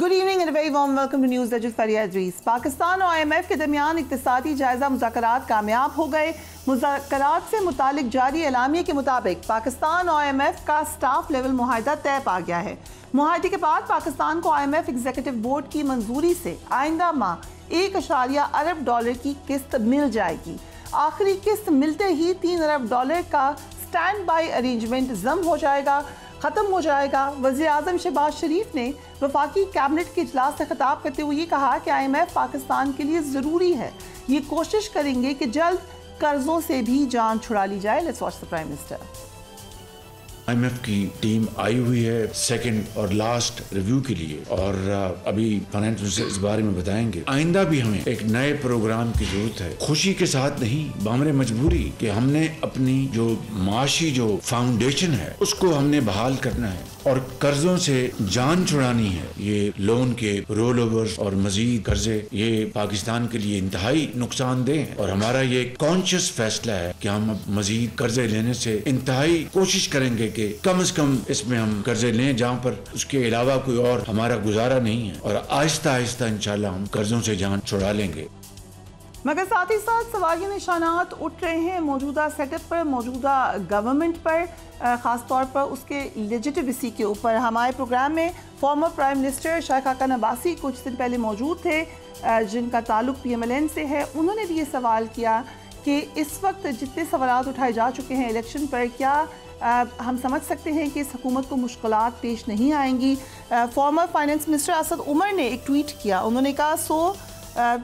Good evening and very warm welcome to news एजिल फरिया अजीज पाकिस्तान और I M F के दरमियान इकतसादी जायजा मुजाकर कामयाब हो गए मुजाकर से मुतल जारी एलामिया के मुताबिक पाकिस्तान और आई एम एफ का स्टाफ लेवल माहदा तय पा गया है माहदे के बाद पाकिस्तान को I M F executive board की मंजूरी से आइंदा माह एक अशारिया अरब डॉलर की किस्त मिल जाएगी आखिरी किस्त मिलते ही तीन अरब डॉलर का स्टैंड बाई अरेंजमेंट जम हो जाएगा ख़त्म हो जाएगा वजी अजम शहबाज शरीफ ने वफाकी कैबिनेट के अजलास से खिताब करते हुए ये कहा कि आई एम एफ पाकिस्तान के लिए ज़रूरी है ये कोशिश करेंगे कि जल्द कर्ज़ों से भी जान छुड़ा ली जाए let's watch the prime minister IMF की टीम आई हुई है सेकंड और लास्ट रिव्यू के लिए और अभी फाइनेंस मिनिस्टर इस बारे में बताएंगे आइंदा भी हमें एक नए प्रोग्राम की जरूरत है खुशी के साथ नहीं बामरे मजबूरी कि हमने अपनी जो माशी जो फाउंडेशन है उसको हमने बहाल करना है और कर्जों से जान छुड़ानी है ये लोन के रोल ओवर और मजीद कर्जे ये पाकिस्तान के लिए इंतहाई नुकसानदेह है और हमारा ये कॉन्शियस फैसला है कि हम मजीद कर्जे लेने से इंतहाई कोशिश करेंगे कि कम अज कम इसमें हम कर्जे लें जहाँ पर उसके अलावा कोई और हमारा गुजारा नहीं है और आहिस्ता आहिस्ता इंशाल्लाह हम कर्जों से जान छुड़ा लेंगे मगर साथ ही साथ सवालिया निशानात उठ रहे हैं मौजूदा सेटअप पर मौजूदा गवर्नमेंट पर ख़ास तौर पर उसके लेजिटिविसी के ऊपर हमारे प्रोग्राम में फॉर्मर प्राइम मिनिस्टर शाह खाका नबासी कुछ दिन पहले मौजूद थे जिनका ताल्लुक पी एम एल एन से है उन्होंने भी ये सवाल किया कि इस वक्त जितने सवाल उठाए जा चुके हैं इलेक्शन पर क्या हम समझ सकते हैं कि इस हुकूमत को मुश्किल पेश नहीं आएंगी former finance minister Asad Umar ने एक ट्वीट किया उन्होंने कहा सो आ,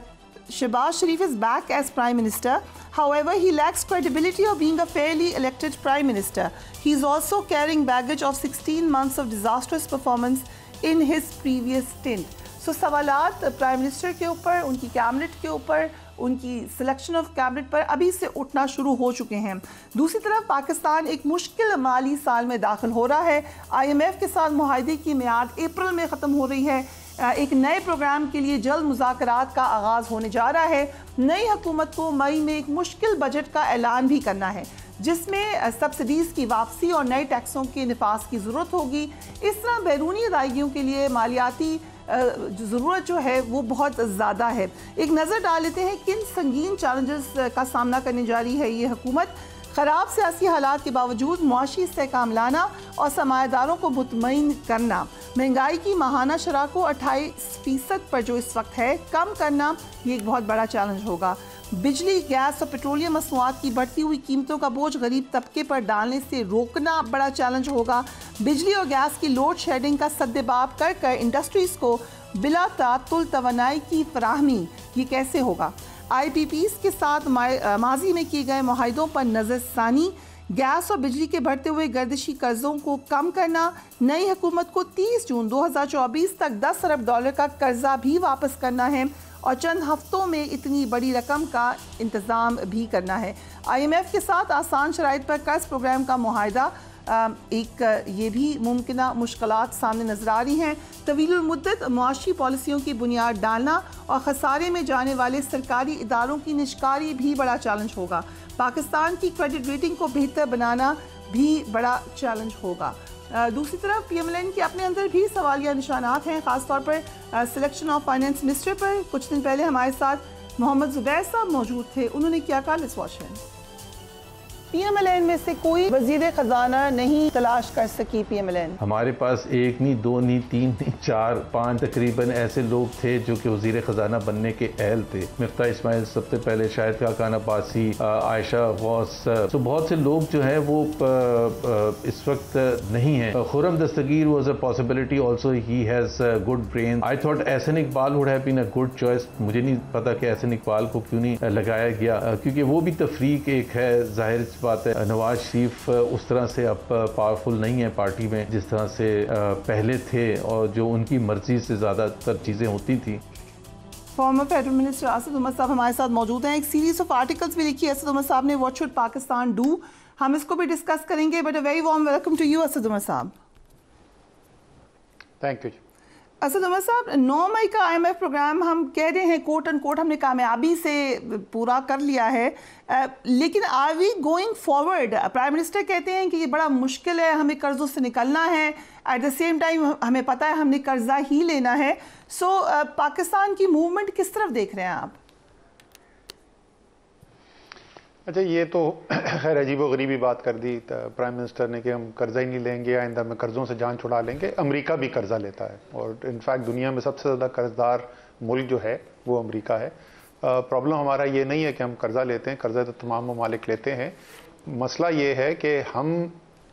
Shehbaz Sharif is back as Prime Minister. However, he lacks credibility of being a fairly elected Prime Minister. He is also carrying baggage of 16 months of disastrous performance in his previous stint. So so, सवालात Prime Minister के ऊपर उनकी Cabinet के ऊपर उनकी selection of Cabinet पर अभी से उठना शुरू हो चुके हैं दूसरी तरफ पाकिस्तान एक मुश्किल माली साल में दाखिल हो रहा है IMF के साथ माहदे की मैद अप्रैल में ख़त्म हो रही है एक नए प्रोग्राम के लिए जल्द मुजाकर का आगाज़ होने जा रहा है नई हुकूमत को मई में एक मुश्किल बजट का ऐलान भी करना है जिसमें सब्सिडीज़ की वापसी और नए टैक्सों के नफाज की ज़रूरत होगी इस तरह बैरूनी अदायगियों के लिए मालियाती ज़रूरत जो है वो बहुत ज़्यादा है एक नज़र डाल लेते हैं किन संगीन चैलेंजेस का सामना करने जा रही है ये हुकूमत खराब सियासी हालात के बावजूद मुआशी इसकाम लाना और सरमादारों को मुतमिन करना महंगाई की माहाना शराह को अट्ठाईस फीसद पर जो इस वक्त है कम करना ये एक बहुत बड़ा चैलेंज होगा बिजली गैस और पेट्रोलियम मसनूआत की बढ़ती हुई कीमतों का बोझ गरीब तबके पर डालने से रोकना बड़ा चैलेंज होगा बिजली और गैस की लोड शेडिंग का सद्देबाब कर कर इंडस्ट्रीज़ को बिला तातुल तवनाई की फ्राहमी ये कैसे होगा आई पी के साथ माजी में किए गए माहिदों पर नज़रसानी गैस और बिजली के बढ़ते हुए गर्दिशी कर्जों को कम करना नई हुकूमत को 30 जून 2024 तक 10 अरब डॉलर का कर्जा भी वापस करना है और चंद हफ्तों में इतनी बड़ी रकम का इंतज़ाम भी करना है आईएमएफ के साथ आसान शराइ पर कर्ज प्रोग्राम का माहदा एक ये भी मुमकिन मुश्किल सामने नज़र आ रही हैं तवीलमदत मुआशी पॉलिसियों की बुनियाद डालना और खसारे में जाने वाले सरकारी इदारों की निष्कारी भी बड़ा चैलेंज होगा पाकिस्तान की क्रेडिट रेटिंग को बेहतर बनाना भी बड़ा चैलेंज होगा दूसरी तरफ पी एम एल एन के अपने अंदर भी सवालिया निशानात हैं ख़ासतौर पर सिलेक्शन ऑफ फाइनेंस मिनिस्टर पर कुछ दिन पहले हमारे साथ मोहम्मद जुबैर साहब मौजूद थे उन्होंने क्या कहा लेट्स पी में से कोई वजीर खजाना नहीं तलाश कर सकी पी हमारे पास एक नहीं दो नहीं तीन नहीं चार पाँच तकरीबन ऐसे लोग थे जो कि वजीर खजाना बनने के अहल थे मिफ्ता इसमाइल सबसे पहले शायद खाकान पासी आयशा वॉस तो बहुत से लोग जो है वो प, प, इस वक्त नहीं है Khurram Dastgir was a possibility also he has good brain I thought Ahsan Iqbal would have good choice मुझे नहीं पता कि एसन इकबाल को क्यों नहीं लगाया गया क्योंकि वो भी तफरीक एक है जाहिर बात है नवाज शरीफ उस तरह से अब पावरफुल नहीं है पार्टी में जिस तरह से पहले थे और जो उनकी मर्जी से ज़्यादातर चीज़ें होती थी former federal minister Asad Umar साहब हमारे साथ मौजूद हैं एक सीरीज ऑफ आर्टिकल्स भी लिखी असद उमर साहब ने वॉट शुड पाकिस्तान डू हम इसको भी डिस्कस करेंगे but a very warm welcome to you Asad Umar साहब थैंक यू असद उमर साहब नौ मई का एफ प्रोग्राम हम कह रहे हैं कोर्ट एंड कोर्ट हमने कामयाबी से पूरा कर लिया है आ, लेकिन are we going forward prime minister कहते हैं कि ये बड़ा मुश्किल है हमें कर्ज़ों से निकलना है एट द सेम टाइम हमें पता है हमने कर्ज़ा ही लेना है सो so, पाकिस्तान की मूवमेंट किस तरफ देख रहे हैं आप अच्छा ये तो खैर अजीब गरीबी बात कर दी प्राइम मिनिस्टर ने कि हम कर्जा ही नहीं लेंगे आइंदा में कर्जों से जान छुड़ा लेंगे अमेरिका भी कर्जा लेता है और इनफैक्ट दुनिया में सबसे ज़्यादा कर्जदार मुल्क जो है वो अमेरिका है प्रॉब्लम हमारा ये नहीं है कि हम कर्जा लेते हैं कर्जा तो तमाम ममालिक लेते हैं मसला ये है कि हम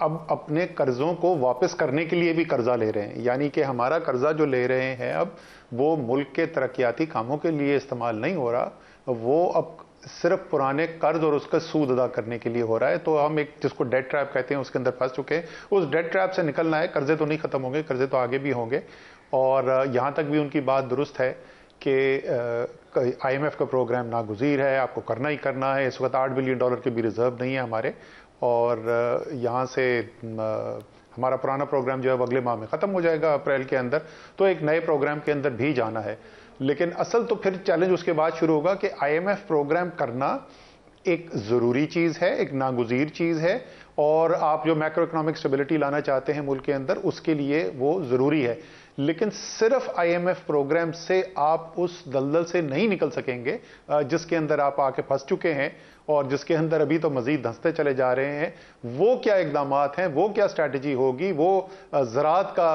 अब अपने कर्ज़ों को वापस करने के लिए भी कर्ज़ा ले रहे हैं यानी कि हमारा कर्ज़ा जो ले रहे हैं अब वो मुल्क के तरक्याती कामों के लिए इस्तेमाल नहीं हो रहा वो अब सिर्फ पुराने कर्ज और उसका सूद अदा करने के लिए हो रहा है तो हम एक जिसको डेट ट्रैप कहते हैं उसके अंदर फंस चुके हैं उस डेट ट्रैप से निकलना है कर्जे तो नहीं ख़त्म होंगे कर्जे तो आगे भी होंगे और यहाँ तक भी उनकी बात दुरुस्त है कि आईएमएफ का प्रोग्राम नागुजीर है आपको करना ही करना है इस वक्त आठ बिलियन डॉलर के भी रिजर्व नहीं है हमारे और यहाँ से हमारा पुराना प्रोग्राम जो है अगले माह में ख़त्म हो जाएगा अप्रैल के अंदर तो एक नए प्रोग्राम के अंदर भी जाना है लेकिन असल तो फिर चैलेंज उसके बाद शुरू होगा कि आईएमएफ प्रोग्राम करना एक ज़रूरी चीज़ है एक नागुजीर चीज़ है और आप जो मैक्रो इकोनॉमिक स्टेबिलिटी लाना चाहते हैं मुल्क के अंदर उसके लिए वो ज़रूरी है लेकिन सिर्फ आईएमएफ प्रोग्राम से आप उस दलदल से नहीं निकल सकेंगे जिसके अंदर आप आके फंस चुके हैं और जिसके अंदर अभी तो मजीद धंसते चले जा रहे हैं वो क्या इकदाम हैं वो क्या स्ट्रैटेजी होगी वो ज़रात का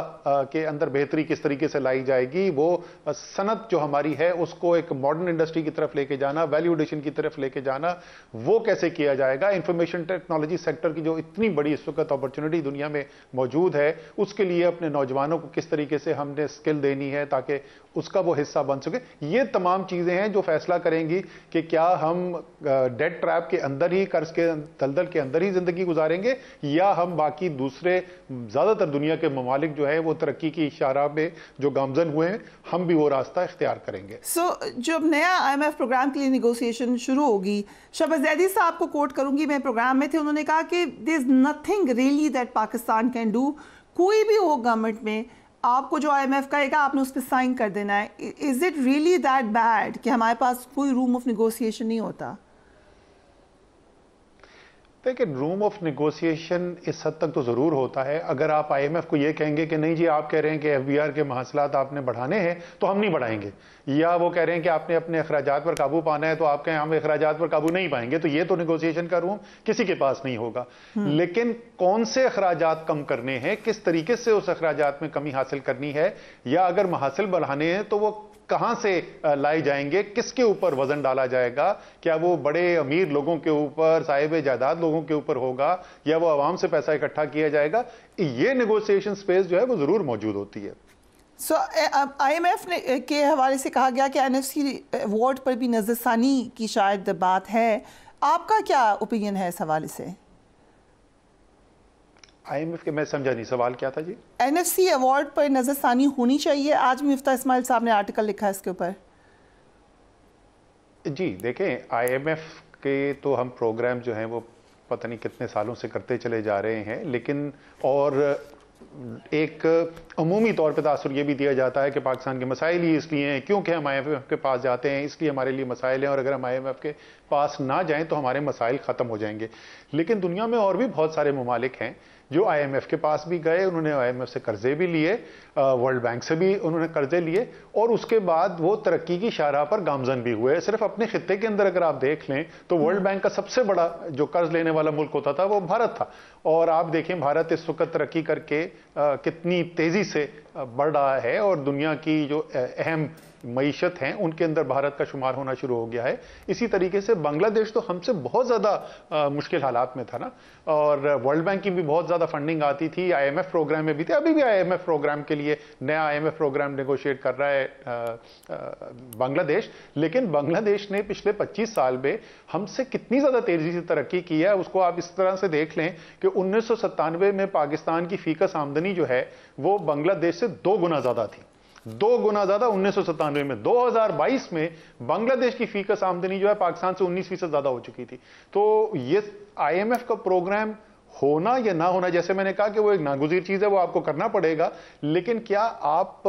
के अंदर बेहतरी किस तरीके से लाई जाएगी वो सनत जो हमारी है उसको एक मॉडर्न इंडस्ट्री की तरफ लेके जाना वैल्यूडेशन की तरफ लेके जाना वो कैसे किया जाएगा इंफॉर्मेशन टेक्नोलॉजी सेक्टर की जो इतनी बड़ी इस वक्त अपॉर्चुनिटी दुनिया में मौजूद है उसके लिए अपने नौजवानों को किस तरीके से हमने स्किल देनी है ताकि उसका वो हिस्सा बन सके ये तमाम चीज़ें हैं जो फैसला करेंगी कि क्या हम डेट ट्रैप के अंदर ही कर्ज के अं-, दलदल के अंदर ही ज़िंदगी गुजारेंगे या हम बाकी दूसरे ज़्यादातर दुनिया के ममालिक जो है वो तरक्की की इशारा में जो गामजन हुए हैं हम भी वो रास्ता इख्तियार करेंगे सो so, जब नया आई प्रोग्राम के लिए निगोसिएशन शुरू होगी शबजैदी साहब को कोट करूंगी मैं प्रोग्राम में थे उन्होंने कहा कि there is nothing really that Pakistan can do कोई भी हो गवर्नमेंट में आपको जो आईएमएफ कहेगा आपने उस पर साइन कर देना है is it really that bad कि हमारे पास कोई रूम ऑफ निगोसिएशन नहीं होता देखिए रूम ऑफ निगोसिएशन इस हद तक तो ज़रूर होता है अगर आप आईएमएफ को ये कहेंगे कि नहीं जी आप कह रहे हैं कि एफबीआर के महासलात आपने बढ़ाने हैं तो हम नहीं बढ़ाएंगे या वो कह रहे हैं कि आपने अपने अखराज पर काबू पाना है तो आप कहें हम अखराज पर काबू नहीं पाएंगे तो ये तो निगोसिएशन का रूम किसी के पास नहीं होगा हम्म। लेकिन कौन से अखराज कम करने हैं किस तरीके से उस अखराज में कमी हासिल करनी है या अगर महासिल बढ़ाने हैं तो वो कहां से लाए जाएंगे किसके ऊपर वजन डाला जाएगा क्या वो बड़े अमीर लोगों के ऊपर साहिब जायदाद लोगों के ऊपर होगा या वो आवाम से पैसा इकट्ठा किया जाएगा ये नेगोशिएशन स्पेस जो है वो जरूर मौजूद होती है सो आई एम एफ के हवाले से कहा गया कि एन एफ सी अवार्ड पर भी नज़रसानी की शायद बात है आपका क्या ओपिनियन है इस हवाले से आईएमएफ के मैं समझा नहीं सवाल क्या था जी एनएफसी अवार्ड पर नज़रसानी होनी चाहिए आज मुफ्ता इस्माइल साहब ने आर्टिकल लिखा है इसके ऊपर जी देखें आईएमएफ के तो हम प्रोग्राम जो हैं वो पता नहीं कितने सालों से करते चले जा रहे हैं लेकिन और एक अमूमी तौर पर तासर ये भी दिया जाता है कि पाकिस्तान के मसाइल ही इसलिए हैं क्योंकि हम आई के पास जाते हैं इसलिए हमारे लिए मसाइल हैं और अगर हम आई के पास ना जाएं तो हमारे मसाइल ख़त्म हो जाएंगे लेकिन दुनिया में और भी बहुत सारे ममालिक हैं जो आईएमएफ के पास भी गए उन्होंने आईएमएफ से कर्जे भी लिए वर्ल्ड बैंक से भी उन्होंने कर्जे लिए और उसके बाद वो तरक्की की शाहरा पर गामजन भी हुए सिर्फ अपने खत्े के अंदर अगर आप देख लें तो वर्ल्ड बैंक का सबसे बड़ा जो कर्ज लेने वाला मुल्क होता था वो भारत था और आप देखें भारत इस वक्त तरक्की करके आ, कितनी तेजी से बढ़ रहा है और दुनिया की जो अहम मीशत हैं उनके अंदर भारत का शुमार होना शुरू हो गया है इसी तरीके से बांग्लादेश तो हमसे बहुत ज़्यादा मुश्किल हालात में था ना और वर्ल्ड बैंक की भी बहुत ज़्यादा फंडिंग आती थी आईएमएफ प्रोग्राम में भी थे अभी भी आईएमएफ प्रोग्राम के लिए नया आईएमएफ प्रोग्राम नेगोशिएट कर रहा है बांग्लादेश लेकिन बांग्लादेश ने पिछले पच्चीस साल में हमसे कितनी ज़्यादा तेज़ी से तरक्की की है उसको आप इस तरह से देख लें कि उन्नीस में पाकिस्तान की फीकस आमदनी जो है वो बांग्लादेश से दो गुना ज़्यादा थी दो गुना ज्यादा उन्नीस में 2022 में बांग्लादेश की फीकस आमदनी जो है पाकिस्तान से 19 फीसद ज्यादा हो चुकी थी तो ये आईएमएफ का प्रोग्राम होना या ना होना जैसे मैंने कहा कि वो एक नागुजीर चीज है वो आपको करना पड़ेगा लेकिन क्या आप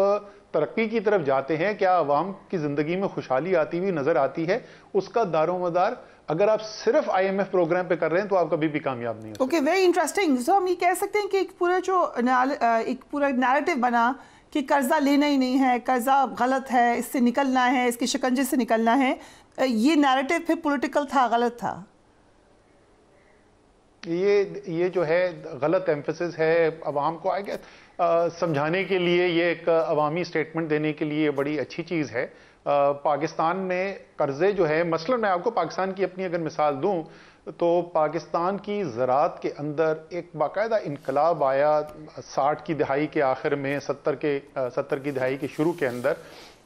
तरक्की की तरफ जाते हैं क्या आवाम की जिंदगी में खुशहाली आती हुई नजर आती है उसका दारो मदार अगर आप सिर्फ आईएमएफ प्रोग्राम पे कर रहे हैं तो आप कभी भी कामयाब नहीं ओके वेरी इंटरेस्टिंग सो हम ये कह सकते हैं कि एक पूरा जो एक पूरा नैरेटिव बना कि कर्ज़ा लेना ही नहीं है कर्ज़ा गलत है इससे निकलना है इसके शिकंजे से निकलना है ये नैरेटिव फिर पॉलिटिकल था गलत था ये ये जो है गलत एम्फेसिस है आवाम को आई गेस समझाने के लिए ये एक अवामी स्टेटमेंट देने के लिए बड़ी अच्छी चीज़ है आ, पाकिस्तान में कर्ज़े जो है मसलन मैं आपको पाकिस्तान की अपनी अगर मिसाल दूँ तो पाकिस्तान की ज़रात के अंदर एक बाकायदा इनकलाब आया साठ की दहाई के आखिर में सत्तर के सत्तर की दहाई के शुरू के अंदर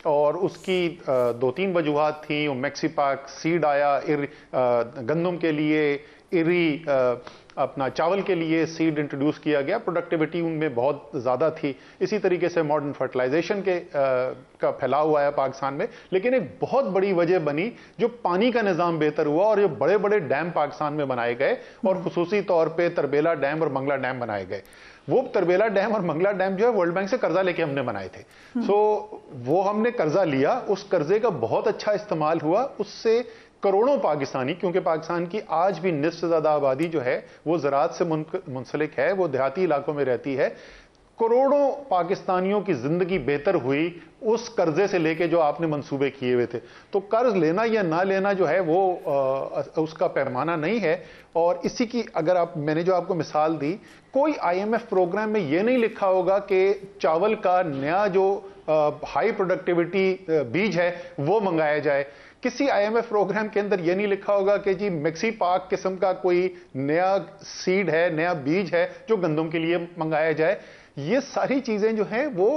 और उसकी दो तीन वजूहत थी मैक्सीपाक सीड आया इर गंदम के लिए इरी अपना चावल के लिए सीड इंट्रोड्यूस किया गया प्रोडक्टिविटी उनमें बहुत ज़्यादा थी इसी तरीके से मॉडर्न फर्टिलाइजेशन के आ, का फैलाव हुआ है पाकिस्तान में लेकिन एक बहुत बड़ी वजह बनी जो पानी का निज़ाम बेहतर हुआ और ये बड़े बड़े डैम पाकिस्तान में बनाए गए और खसूसी तौर पर तरबेला डैम और मंगला डैम बनाए गए वो तरबेला डैम और मंगला डैम जो है वर्ल्ड बैंक से कर्जा लेके हमने बनाए थे सो so, वो हमने कर्जा लिया उस कर्जे का बहुत अच्छा इस्तेमाल हुआ उससे करोड़ों पाकिस्तानी क्योंकि पाकिस्तान की आज भी निस्फ ज़्यादा आबादी जो है वो ज़रात से मुंसलिक है वो देहाती इलाकों में रहती है करोड़ों पाकिस्तानियों की जिंदगी बेहतर हुई उस कर्जे से लेके जो आपने मंसूबे किए हुए थे तो कर्ज लेना या ना लेना जो है वो आ, उसका पैमाना नहीं है और इसी की अगर आप मैंने जो आपको मिसाल दी कोई आईएमएफ प्रोग्राम में ये नहीं लिखा होगा कि चावल का नया जो आ, हाई प्रोडक्टिविटी बीज है वो मंगाया जाए किसी आईएमएफ प्रोग्राम के अंदर यह नहीं लिखा होगा कि जी मिक्सी पाक किस्म का कोई नया सीड है नया बीज है जो गंदम के लिए मंगाया जाए ये सारी चीजें जो हैं वो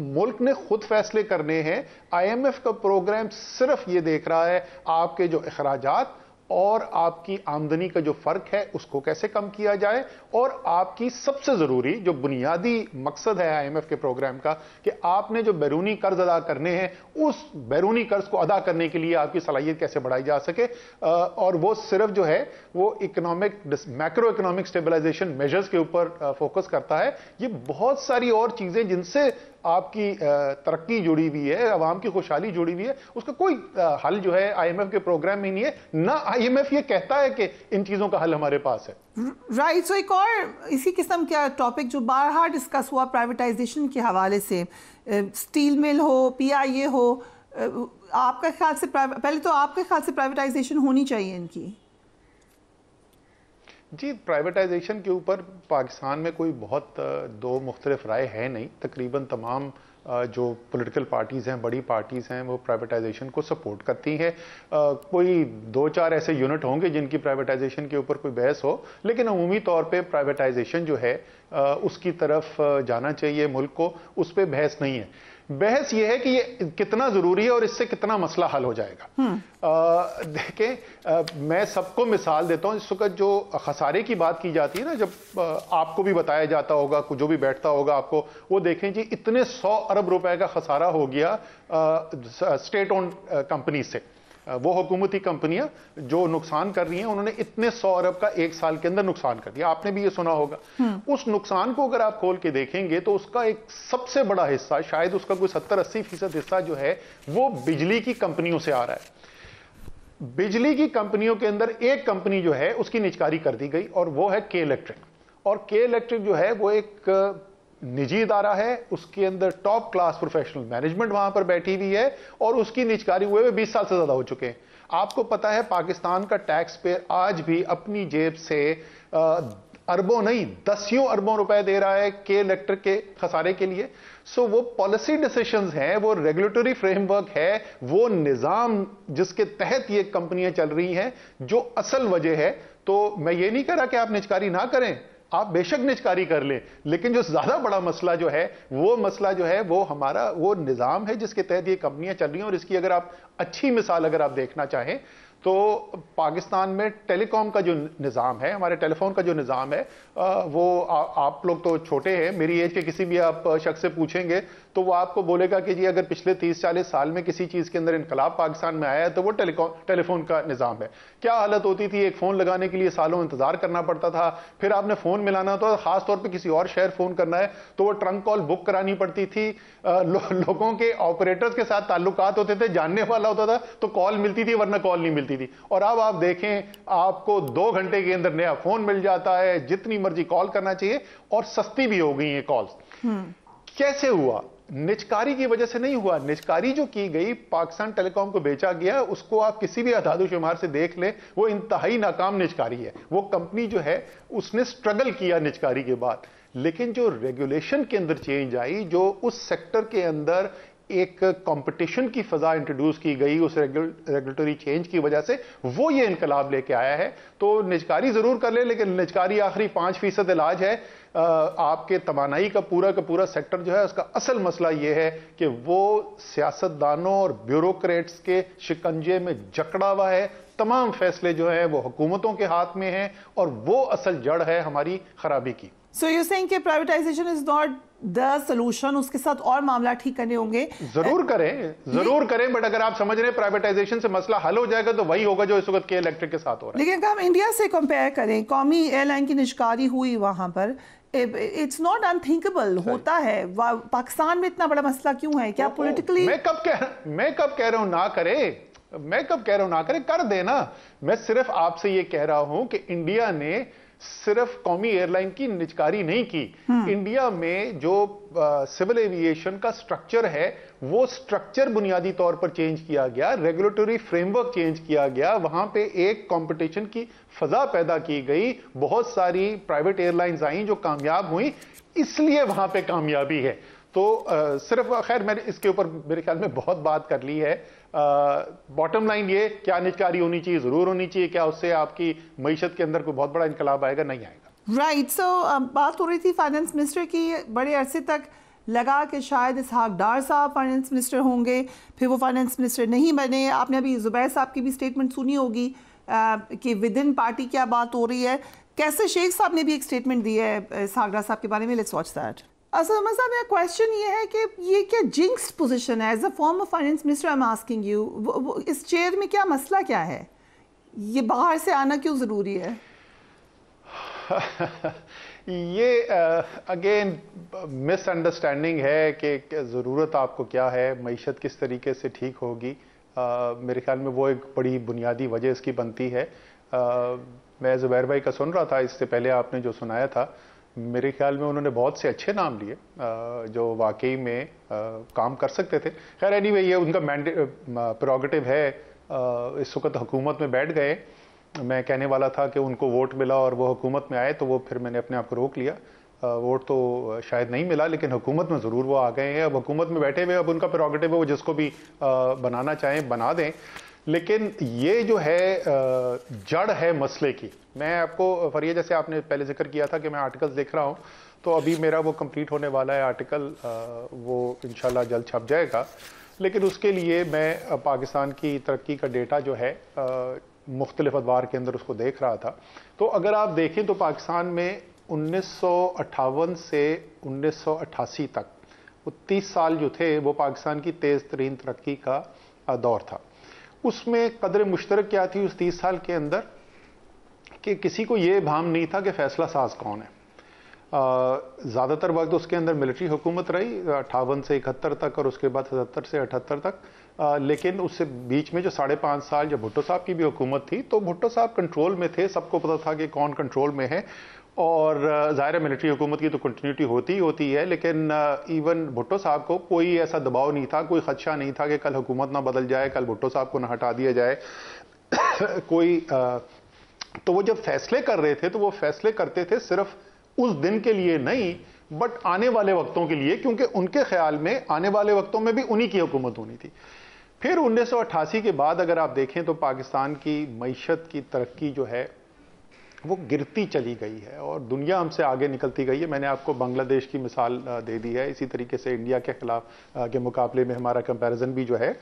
मुल्क ने खुद फैसले करने हैं आईएमएफ का प्रोग्राम सिर्फ ये देख रहा है आपके जो अखराजात और आपकी आमदनी का जो फर्क है उसको कैसे कम किया जाए और आपकी सबसे जरूरी जो बुनियादी मकसद है आईएमएफ के प्रोग्राम का कि आपने जो बैरूनी कर्ज अदा करने हैं उस बैरूनी कर्ज को अदा करने के लिए आपकी सलाहियत कैसे बढ़ाई जा सके और वो सिर्फ जो है वो economic macro economic stabilisation measures के ऊपर फोकस करता है ये बहुत सारी और चीजें जिनसे आपकी तरक्की जुड़ी हुई है आवाम की खुशहाली जुड़ी हुई है उसका कोई हल जो है आईएमएफ के प्रोग्राम में नहीं है ना आईएमएफ ये कहता है कि इन चीज़ों का हल हमारे पास है राइट सो एक और इसी किस्म का टॉपिक जो बार हार डिस्कस हुआ प्राइवेटाइजेशन के हवाले से स्टील मिल हो ए हो आपका ख्याल से पहले तो आपके ख्याल से प्राइवेटाइजेशन होनी चाहिए इनकी जी प्राइवेटाइजेशन के ऊपर पाकिस्तान में कोई बहुत दो मुख्तलिफ राय है नहीं तकरीबन तमाम जो पॉलिटिकल पार्टीज़ हैं बड़ी पार्टीज़ हैं वो प्राइवेटाइजेशन को सपोर्ट करती हैं कोई दो चार ऐसे यूनिट होंगे जिनकी प्राइवेटाइजेशन के ऊपर कोई बहस हो लेकिन अमूमी तौर पे प्राइवेटाइजेशन जो है उसकी तरफ जाना चाहिए मुल्क को उस पर बहस नहीं है बहस यह है कि ये कितना जरूरी है और इससे कितना मसला हल हो जाएगा हम्म। देखें मैं सबको मिसाल देता हूं इस वक्त जो खसारे की बात की जाती है ना जब आ, आपको भी बताया जाता होगा जो भी बैठता होगा आपको वो देखें जी इतने सौ अरब रुपए का खसारा हो गया आ, स्टेट ओन कंपनी से वो हुकूमती कंपनियां जो नुकसान कर रही हैं उन्होंने इतने सौ अरब का एक साल के अंदर नुकसान कर दिया आपने भी ये सुना होगा हम्म। उस नुकसान को अगर आप खोल के देखेंगे तो उसका एक सबसे बड़ा हिस्सा शायद उसका कोई सत्तर अस्सी फीसद हिस्सा जो है वो बिजली की कंपनियों से आ रहा है बिजली की कंपनियों के अंदर एक कंपनी जो है उसकी निचकारी कर दी गई और वो है के इलेक्ट्रिक और के इलेक्ट्रिक जो है वो एक निजी इदारा है उसके अंदर टॉप क्लास प्रोफेशनल मैनेजमेंट वहां पर बैठी हुई है और उसकी निचकारी हुए हुए साल से ज्यादा हो चुके हैं आपको पता है पाकिस्तान का टैक्स पेयर आज भी अपनी जेब से अरबों नहीं दसियों अरबों रुपए दे रहा है के इलेक्टर के खसारे के लिए सो वो पॉलिसी डिसीशन हैं वो रेगुलेटरी फ्रेमवर्क है वो निज़ाम जिसके तहत ये कंपनियां चल रही हैं जो असल वजह है तो मैं ये नहीं कह रहा कि आप निचकारी ना करें आप बेशक निजकारी कर लें लेकिन जो ज्यादा बड़ा मसला जो है वो मसला जो है वो हमारा वो निज़ाम है जिसके तहत ये कंपनियां चल रही हैं और इसकी अगर आप अच्छी मिसाल अगर आप देखना चाहें तो पाकिस्तान में टेलीकॉम का जो निज़ाम है हमारे टेलीफोन का जो निज़ाम है वो आ, आप लोग तो छोटे हैं मेरी एज के किसी भी आप शख्स से पूछेंगे तो वो आपको बोलेगा कि जी अगर पिछले 30-40 साल में किसी चीज़ के अंदर इनकलाब पाकिस्तान में आया है तो वो टेलीकॉम टेलीफोन का निज़ाम है क्या हालत होती थी एक फ़ोन लगाने के लिए सालों इंतज़ार करना पड़ता था फिर आपने फ़ोन मिलाना तो ख़ास तौर पर किसी और शहर फ़ोन करना है तो वो ट्रंक कॉल बुक करानी पड़ती थी लो, लोगों के ऑपरेटर्स के साथ ताल्लुक होते थे जानने वाला होता था तो कॉल मिलती थी वरना कॉल नहीं मिलती थी और अब आप देखें आपको दो घंटे के अंदर नया फ़ोन मिल जाता है जितनी मर्जी कॉल करना चाहिए और सस्ती भी हो गई है कॉल हम्म। कैसे हुआ निचकारी की वजह से नहीं हुआ निचकारी जो की गई पाकिस्तान टेलीकॉम को बेचा गया उसको आप किसी भी अदादो शुमार से देख लें वो इंतहाई नाकाम निचकारी है वो कंपनी जो है उसने स्ट्रगल किया निचकारी के बाद लेकिन जो रेगुलेशन के अंदर चेंज आई जो उस सेक्टर के अंदर एक कंपटीशन की फजा इंट्रोड्यूस की गई उस रेगुलेटरी चेंज की वजह से वो ये इनकलाब लेके आया है तो निजकारी जरूर कर ले, लेकिन निजकारी आखिरी पांच फीसद इलाज है आपके तोानाई का पूरा का पूरा सेक्टर जो है उसका असल मसला ये है कि वो सियासतदानों और ब्यूरोक्रेट्स के शिकंजे में जकड़ा हुआ है तमाम फैसले जो है वो हुकूमतों के हाथ में हैं और वो असल जड़ है हमारी खराबी की सो यू सेइंग कि privatisation is not the solution उसके साथ और मामला ठीक करने होंगे जरूर uh, करें जरूर करें बट अगर आप समझ रहे प्राइवेटाइजेशन से मसला हल हो जाएगा तो वही होगा जो इस वक्त के इलेक्ट्रिक के साथ हो रहा है लेकिन अगर हम इंडिया से कंपेयर करें कौमी एयरलाइन की निष्कारी हुई वहां पर इट्स नॉट अनथिंकेबल होता है पाकिस्तान में इतना बड़ा मसला क्यों है क्या पोलिटिकली मैं कब कह मैं कब कह रहा हूं ना करे मैं कब कह रहा हूं ना करे कर देना मैं सिर्फ आपसे ये कह रहा हूं कि इंडिया ने सिर्फ कौमी एयरलाइन की निचकारी नहीं की हम्म। इंडिया में जो सिविल एविएशन का स्ट्रक्चर है वो स्ट्रक्चर बुनियादी तौर पर चेंज किया गया रेगुलेटरी फ्रेमवर्क चेंज किया गया वहां पे एक कंपटीशन की फजा पैदा की गई बहुत सारी प्राइवेट एयरलाइंस आई जो कामयाब हुई इसलिए वहां पे कामयाबी है तो आ, सिर्फ खैर मैंने इसके ऊपर मेरे ख्याल में बहुत बात कर ली है बॉटम लाइन ये क्या निजकारी होनी चाहिए ज़रूर होनी चाहिए क्या उससे आपकी मीशत के अंदर कोई बहुत बड़ा इनकलाब आएगा नहीं आएगा राइट सो बात हो रही थी फाइनेंस मिनिस्टर की बड़े अरसे तक लगा कि शायद इसहाक डार साहब फाइनेंस मिनिस्टर होंगे फिर वो फाइनेंस मिनिस्टर नहीं बने आपने अभी ज़ुबैर साहब की भी स्टेटमेंट सुनी होगी कि विद इन पार्टी क्या बात हो रही है कैसे शेख साहब ने भी एक स्टेटमेंट दी है इसहाक डार साहब के बारे में लेट्स वॉच दैट असलमा साहब मेरा क्वेश्चन ये है कि ये क्या जिंक्स पोजीशन है as a form of finance minister I am asking you इस चेयर में क्या मसला क्या है ये बाहर से आना क्यों ज़रूरी है ये अगेन मिसअंडरस्टैंडिंग है कि ज़रूरत आपको क्या है मीशत किस तरीके से ठीक होगी uh, मेरे ख्याल में वो एक बड़ी बुनियादी वजह इसकी बनती है uh, मैं ज़ुबैर भाई का सुन रहा था इससे पहले आपने जो सुनाया था मेरे ख्याल में उन्होंने बहुत से अच्छे नाम लिए जो वाकई में काम कर सकते थे खैर एनी anyway, ये उनका मैंड प्रोगेटिव है इस वक्त हुकूमत में बैठ गए मैं कहने वाला था कि उनको वोट मिला और वो हुकूमत में आए तो वो फिर मैंने अपने आप को रोक लिया वोट तो शायद नहीं मिला लेकिन हुकूमत में ज़रूर वो आ गए हैं अब हुकूमत में बैठे हुए अब उनका प्रोगेटिव है वो जिसको भी बनाना चाहें बना दें लेकिन ये जो है जड़ है मसले की मैं आपको फरिया जैसे आपने पहले जिक्र किया था कि मैं आर्टिकल्स देख रहा हूँ तो अभी मेरा वो कंप्लीट होने वाला है आर्टिकल वो इन जल्द छप जाएगा लेकिन उसके लिए मैं पाकिस्तान की तरक्की का डेटा जो है मुख्तलिफ अदवार के अंदर उसको देख रहा था तो अगर आप देखें तो पाकिस्तान में उन्नीस से उन्नीस तक वो तीस साल जो थे वो पाकिस्तान की तेज़ तरीन तरक्की का दौर था उसमें कदर मुश्तरक क्या थी उस तीस साल के अंदर कि किसी को ये भाम नहीं था कि फैसला साज कौन है ज़्यादातर वक्त उसके अंदर मिलिट्री हुकूमत रही अठावन से इकहत्तर तक और उसके बाद सतहत्तर से अठहत्तर तक आ, लेकिन उससे बीच में जो साढ़े पाँच साल जब भुट्टो साहब की भी हुकूमत थी तो भुट्टो साहब कंट्रोल में थे सबको पता था कि कौन कंट्रोल में है और ज़ाहिर मिलिट्री हुकूमत की तो कंटिन्यूटी होती ही होती है लेकिन इवन भुट्टो साहब को कोई ऐसा दबाव नहीं था कोई खदशा नहीं था कि कल हुकूमत ना बदल जाए कल भुट्टो साहब को ना हटा दिया जाए कोई आ, तो वो जब फैसले कर रहे थे तो वो फैसले करते थे सिर्फ उस दिन के लिए नहीं बट आने वाले वक्तों के लिए क्योंकि उनके ख्याल में आने वाले वक्तों में भी उन्हीं की हुकूमत होनी थी फिर 1988 के बाद अगर आप देखें तो पाकिस्तान की मीशत की तरक्की जो है वो गिरती चली गई है और दुनिया हमसे आगे निकलती गई है मैंने आपको बांग्लादेश की मिसाल दे दी है इसी तरीके से इंडिया के खिलाफ के मुकाबले में हमारा कंपैरिजन भी जो है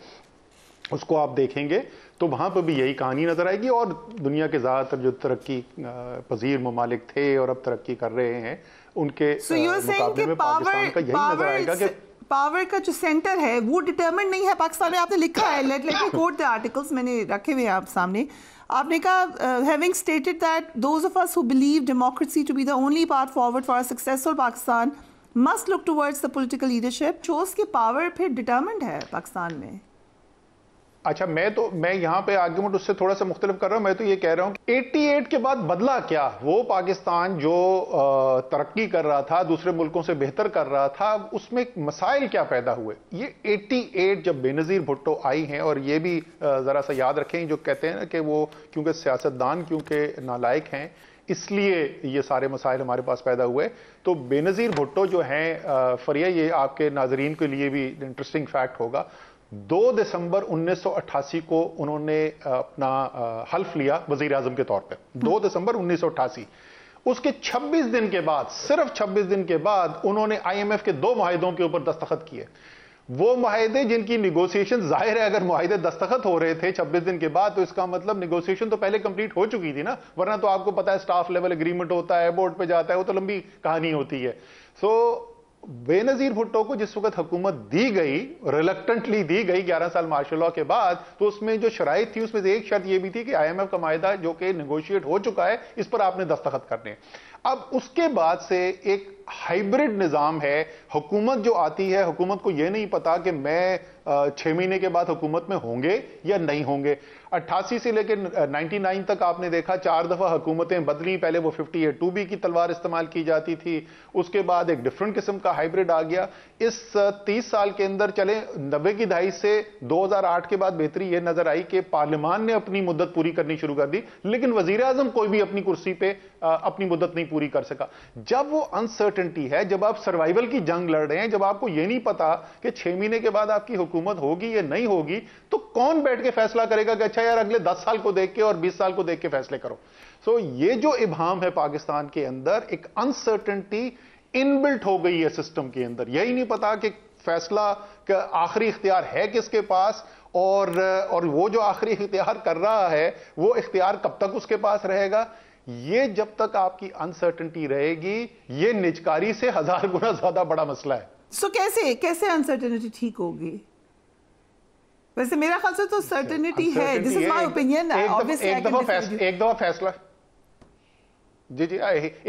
उसको आप देखेंगे तो वहाँ पर भी यही कहानी नज़र आएगी और दुनिया के ज़्यादातर जो तरक्की पजीर ममालिक थे और अब तरक्की कर रहे हैं उनके so मुकाबले में पाकिस्तान का यही नज़र आएगा कि पावर का जो सेंटर है वो डिटर्मिन नहीं है पाकिस्तान में आपने लिखा है let let me quote the articles मैंने रखे हुए हैं आप सामने आपने कहा having stated that those of us who believe democracy to be the only path forward for a successful Pakistan must look towards the political leadership shows की power फिर डिटर्मेंट है पाकिस्तान में अच्छा मैं तो मैं यहाँ पे आर्ग्यूमेंट उससे थोड़ा सा मुख्तलिफ कर रहा हूँ मैं तो ये कह रहा हूँ कि 88 के बाद बदला क्या वो पाकिस्तान जो तरक्की कर रहा था दूसरे मुल्कों से बेहतर कर रहा था उसमें मसाइल क्या पैदा हुए ये 88 जब बेनज़ीर भुट्टो आई हैं और ये भी ज़रा सा याद रखें जो कहते हैं ना कि वो क्योंकि सियासतदान क्योंकि नालायक हैं इसलिए ये सारे मसाइल हमारे पास पैदा हुए तो बेनज़ीर भुट्टो जो हैं फरिया ये आपके नाजरीन के लिए भी इंटरेस्टिंग फैक्ट होगा 2 दिसंबर 1988 को उन्होंने अपना हल्फ लिया वजीर आजम के तौर पर 2 हम्म। दिसंबर 1988 उसके 26 दिन के बाद सिर्फ 26 दिन के बाद उन्होंने आईएमएफ के दो माहिदों के ऊपर दस्तखत किए वो माहिदे जिनकी निगोसिएशन जाहिर है अगर माहिदे दस्तखत हो रहे थे 26 दिन के बाद तो इसका मतलब निगोसिएशन तो पहले कंप्लीट हो चुकी थी ना वरना तो आपको पता है स्टाफ लेवल एग्रीमेंट होता है बोर्ड पे जाता है वो तो लंबी कहानी होती है सो so, बेनजीर भुट्टो को जिस वक्त हुकूमत दी गई रिलेक्टेंटली दी गई 11 साल मार्शल लॉ के बाद तो उसमें जो शराइ थी उसमें से एक शर्त यह भी थी कि आईएमएफ का माहा जो कि निगोशिएट हो चुका है इस पर आपने दस्तखत करने अब उसके बाद से एक हाइब्रिड निज़ाम है हुकूमत जो आती है हुकूमत को यह नहीं पता कि मैं छह महीने के बाद हुकूमत में होंगे या नहीं होंगे अट्ठासी से लेकर 99 तक आपने देखा चार दफ़ा हुकूमतें बदली पहले वो 58 टू बी की तलवार इस्तेमाल की जाती थी उसके बाद एक डिफरेंट किस्म का हाइब्रिड आ गया इस 30 साल के अंदर चले नब्बे की दहाई से 2008 के बाद बेहतरी ये नज़र आई कि पार्लियामान ने अपनी मुद्दत पूरी करनी शुरू कर दी लेकिन वजीर अजम कोई भी अपनी कुर्सी पर अपनी मुद्दत नहीं पूरी कर सका जब वो अनसर्टनटी है जब आप सर्वाइवल की जंग लड़ रहे हैं जब आपको यह नहीं पता कि छह महीने के बाद आपकी हुकूमत होगी या नहीं होगी तो कौन बैठ के फैसला करेगा कि अच्छा यार अगले दस साल को देख के और बीस साल को देख के फैसले करो सो so, ये जो इबाम है पाकिस्तान के अंदर एक अनसर्टनिटी इनबिल्ट हो गई है सिस्टम के अंदर यही नहीं पता कि फैसला का आखिरी इख्तियार है किसके पास और और वो जो आखिरी इख्तियार कर रहा है वो इख्तियार कब तक उसके पास रहेगा ये जब तक आपकी अनसर्टेंटी रहेगी ये निजकारी से हजार गुना ज्यादा बड़ा मसला है सो so, कैसे कैसे अनसर्टेनिटी ठीक होगी वैसे मेरा ख्याल से तो सर्टेनिटी है this is my opinion obviously एक दफा एक दफा फैसला जी जी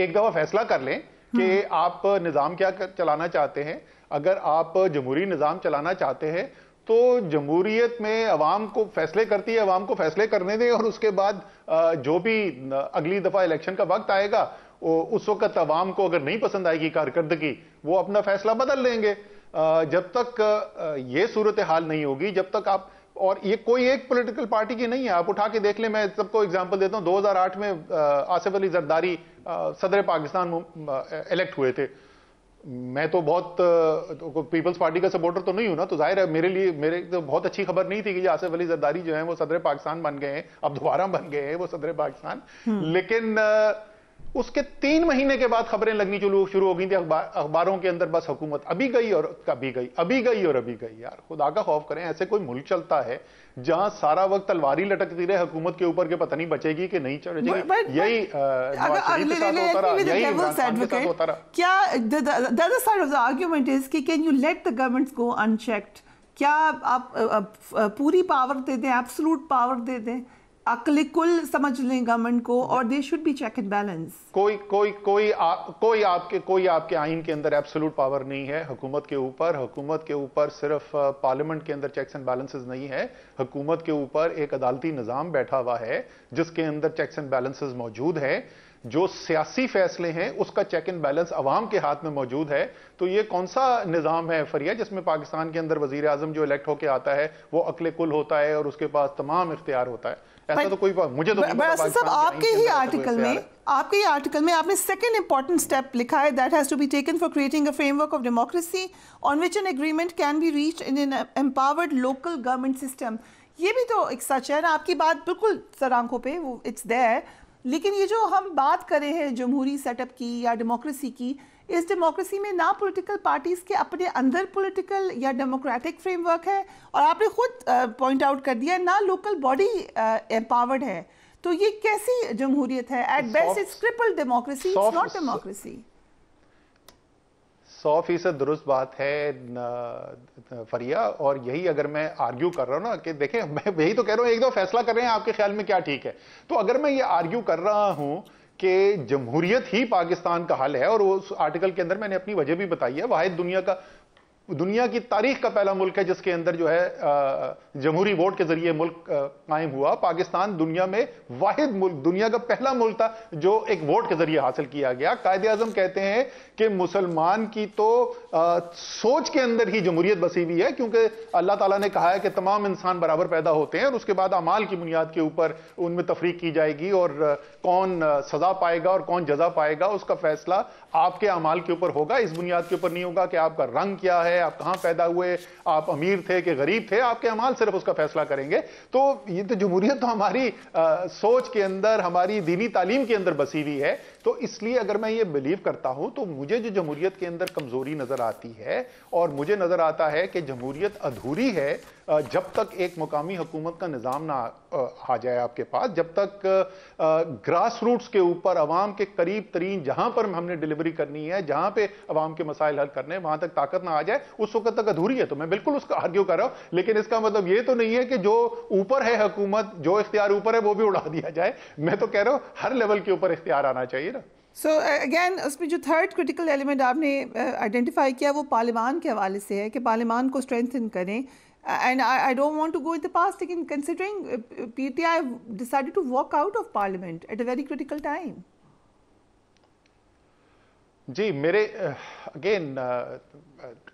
एक दफा फैसला कर लें कि hmm. आप निज़ाम क्या चलाना चाहते हैं अगर आप जमहूरी निज़ाम चलाना चाहते हैं तो जमहूरियत में अवाम को फैसले करती है अवाम को फैसले करने दें और उसके बाद जो भी अगली दफ़ा इलेक्शन का वक्त आएगा उस वक्त अवाम को अगर नहीं पसंद आएगी कारकर्दगी वो अपना फैसला बदल लेंगे जब तक ये सूरत हाल नहीं होगी जब तक आप और ये कोई एक पॉलिटिकल पार्टी की नहीं है आप उठा के देख ले मैं सबको एग्जांपल देता हूं 2008 में आसिफ अली जरदारी सदर पाकिस्तान इलेक्ट हुए थे मैं तो बहुत तो पीपल्स पार्टी का सपोर्टर तो नहीं हूं ना तो जाहिर है मेरे लिए मेरे तो बहुत अच्छी खबर नहीं थी कि आसिफ अली जरदारी जो है वो सदर पाकिस्तान बन गए हैं अब दोबारा बन गए हैं वो सदर पाकिस्तान हम्म। लेकिन आ, उसके तीन महीने के बाद खबरें लगनी शुरू हो गई थी अखबारों के अंदर बस हुकूमत अभी गई और कभी गई अभी गई और अभी गई यार खुदा का खौफ करें ऐसे कोई मुल्क चलता है जहां सारा वक्त तलवारी लटकती रहे हुकूमत के ऊपर के पता नहीं बचेगी कि नहीं चढ़ेगी यही क्या आर्ग्यूमेंट इज कि can you let the governments go unchecked क्या आप पूरी पावर दे दें एब्सोलूट पावर दे दें कुल समझ लें गवर्नमेंट को और they should be check and balance कोई कोई कोई आ, कोई आपके कोई आपके आइन के अंदर एब्सोल्यूट पावर नहीं है हुकूमत के ऊपर हुकूमत के ऊपर सिर्फ पार्लियामेंट के अंदर चेक्स एंड बैलेंसेस नहीं है हुकूमत के ऊपर एक अदालती निज़ाम बैठा हुआ है जिसके अंदर चेक्स एंड बैलेंसेज मौजूद है जो सियासी फैसले हैं उसका चेक एंड बैलेंस अवाम के हाथ में मौजूद है तो ये कौन सा निज़ाम है फरिया जिसमें पाकिस्तान के अंदर वजीर आजम जो इलेक्ट होकर आता है वो अकल कुल होता है और उसके पास तमाम इख्तियार होता है ऐसा तो कोई मुझे तो, तो आपके ही आर्टिकल में आपके ही आर्टिकल में आपने सेकंड इंपॉर्टेंट स्टेप लिखा है that has to be taken for creating a framework of democracy on which an agreement can be reach in an empowered local government system ये भी तो एक सच है ना आपकी बात बिल्कुल सर आंखों पे वो इट्स देयर लेकिन ये जो हम बात करें हैं जमहूरी सेटअप की या डेमोक्रेसी की इस डेमोक्रेसी में ना पॉलिटिकल पार्टीज़ के अपने अंदर पॉलिटिकल या डेमोक्रेटिक फ्रेमवर्क है और आपने खुद पॉइंट आउट कर दिया ना लोकल बॉडी एम्पावर्ड है तो ये कैसी जमहूरियत है at best it's cripple democracy it's not democracy सौ फीसद दुरुस्त बात है फरिया और यही अगर मैं आर्ग्यू कर रहा हूँ ना कि देखें मैं यही तो कह रहा हूँ एक दो फैसला कर रहे हैं आपके ख्याल में क्या ठीक है तो अगर मैं ये आर्ग्यू कर रहा हूँ कि जमहूरियत ही पाकिस्तान का हल है और उस आर्टिकल के अंदर मैंने अपनी वजह भी बताई है वाहिद दुनिया का दुनिया की तारीख का पहला मुल्क है जिसके अंदर जो है जमहूरी वोट के जरिए मुल्क कायम हुआ पाकिस्तान दुनिया में वाहिद मुल्क दुनिया का पहला मुल्क था जो एक वोट के जरिए हासिल किया गया कायद अजम कहते हैं कि मुसलमान की तो आ, सोच के अंदर ही जमहूरियत बसी हुई है क्योंकि अल्लाह ताला ने कहा है कि तमाम इंसान बराबर पैदा होते हैं और उसके बाद अमाल की बुनियाद के ऊपर उनमें तफरीक की जाएगी और कौन सजा पाएगा और कौन जजा पाएगा उसका फैसला आपके अमाल के ऊपर होगा इस बुनियाद के ऊपर नहीं होगा कि आपका रंग क्या है है आप कहाँ पैदा हुए आप अमीर थे कि गरीब थे आपके अमाल सिर्फ उसका फैसला करेंगे तो ये तो जमहूरियत तो हमारी आ, सोच के अंदर हमारी दीनी तालीम के अंदर बसी हुई है तो इसलिए अगर मैं ये बिलीव करता हूं तो मुझे जो जमहूरियत के अंदर कमजोरी नजर आती है और मुझे नजर आता है कि जमहूरियत अधूरी है जब तक एक मुकामी हुकूमत का निज़ाम ना आ जाए आपके पास जब तक ग्रास रूट्स के ऊपर अवाम के करीब तरीन जहां पर हमने डिलीवरी करनी है जहां पे आवाम के मसाइल हल करने हैं वहां तक ताकत ना आ जाए उस वक्त तक अधूरी है तो मैं बिल्कुल उसका आर्ग्यू कर रहा हूं लेकिन इसका मतलब ये तो नहीं है कि जो ऊपर है हुकूमत जो इख्तियार ऊपर है वो भी उड़ा दिया जाए मैं तो कह रहा हूं हर लेवल के ऊपर इख्तियार आना चाहिए सो अगेन उसमें जो थर्ड क्रिटिकल एलिमेंट आपने आइडेंटिफाई किया वो पार्लिमान के हवाले से है कि पार्लिमान को स्ट्रेंथन करें and I don't want to go in the past लेकिन considering PTI decided to walk out of parliament at a very critical time जी मेरे अगेन